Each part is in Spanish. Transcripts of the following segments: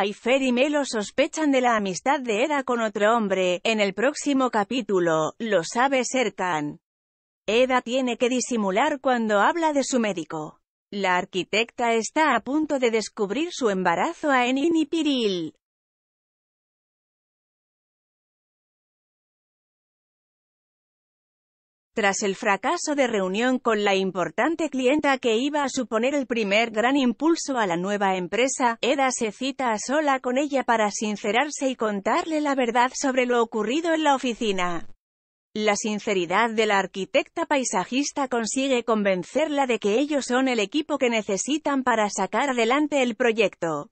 Aifer y Melo sospechan de la amistad de Eda con otro hombre. En el próximo capítulo, lo sabe Serkan. Eda tiene que disimular cuando habla de su médico. La arquitecta está a punto de descubrir su embarazo a Enin Piril. Tras el fracaso de reunión con la importante clienta que iba a suponer el primer gran impulso a la nueva empresa, Eda se cita a sola con ella para sincerarse y contarle la verdad sobre lo ocurrido en la oficina. La sinceridad de la arquitecta paisajista consigue convencerla de que ellos son el equipo que necesitan para sacar adelante el proyecto.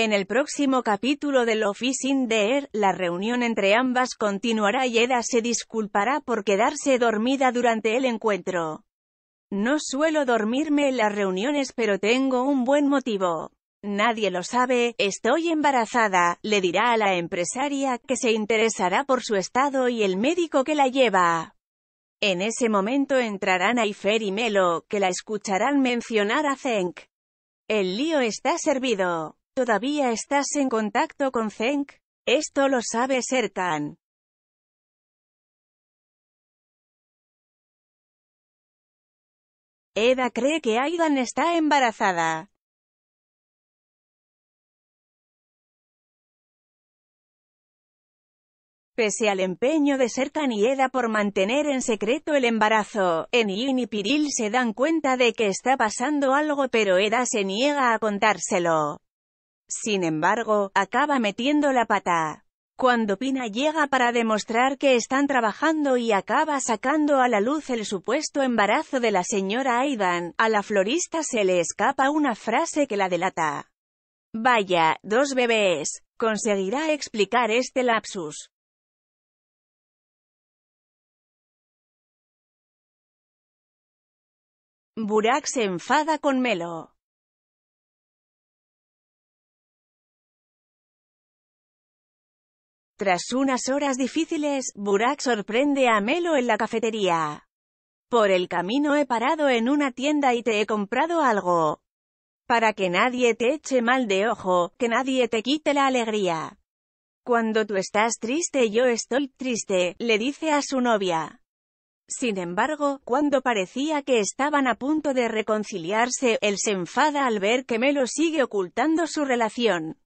En el próximo capítulo de Office in Air, la reunión entre ambas continuará y Eda se disculpará por quedarse dormida durante el encuentro. No suelo dormirme en las reuniones pero tengo un buen motivo. Nadie lo sabe, estoy embarazada, le dirá a la empresaria que se interesará por su estado y el médico que la lleva. En ese momento entrarán Aifer y Melo, que la escucharán mencionar a Zenk. El lío está servido. ¿Todavía estás en contacto con Zenk? Esto lo sabe Sertan. Eda cree que Aidan está embarazada. Pese al empeño de Sertan y Eda por mantener en secreto el embarazo, Enin y Piril se dan cuenta de que está pasando algo pero Eda se niega a contárselo. Sin embargo, acaba metiendo la pata. Cuando Pina llega para demostrar que están trabajando y acaba sacando a la luz el supuesto embarazo de la señora Aidan, a la florista se le escapa una frase que la delata. Vaya, dos bebés. Conseguirá explicar este lapsus. Burak se enfada con Melo. Tras unas horas difíciles, Burak sorprende a Melo en la cafetería. Por el camino he parado en una tienda y te he comprado algo. Para que nadie te eche mal de ojo, que nadie te quite la alegría. Cuando tú estás triste yo estoy triste, le dice a su novia. Sin embargo, cuando parecía que estaban a punto de reconciliarse, él se enfada al ver que Melo sigue ocultando su relación.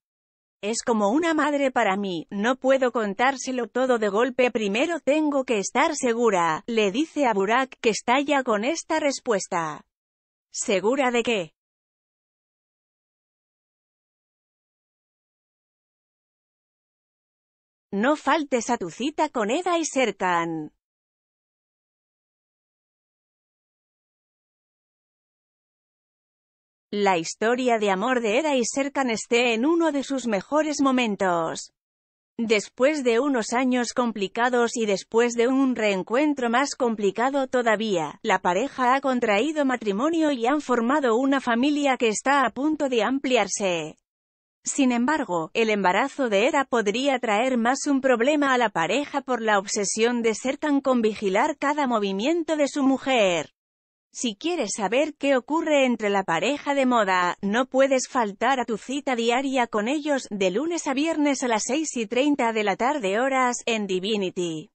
Es como una madre para mí, no puedo contárselo todo de golpe, primero tengo que estar segura, le dice a Burak, que estalla con esta respuesta. ¿Segura de qué? No faltes a tu cita con Eda y Serkan. La historia de amor de Era y Serkan esté en uno de sus mejores momentos. Después de unos años complicados y después de un reencuentro más complicado todavía, la pareja ha contraído matrimonio y han formado una familia que está a punto de ampliarse. Sin embargo, el embarazo de Era podría traer más un problema a la pareja por la obsesión de Serkan con vigilar cada movimiento de su mujer. Si quieres saber qué ocurre entre la pareja de moda, no puedes faltar a tu cita diaria con ellos, de lunes a viernes a las 6 y 30 de la tarde horas, en Divinity.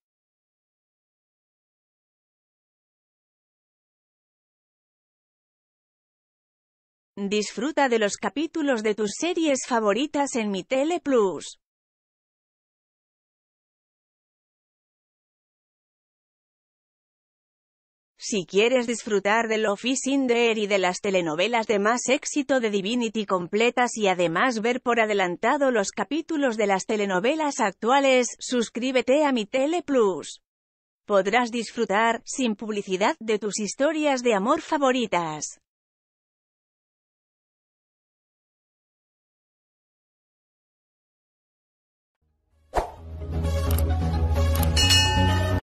Disfruta de los capítulos de tus series favoritas en Mi Tele Plus. Si quieres disfrutar del Office in y de las telenovelas de más éxito de Divinity completas y además ver por adelantado los capítulos de las telenovelas actuales, suscríbete a mi Tele Plus. Podrás disfrutar, sin publicidad, de tus historias de amor favoritas.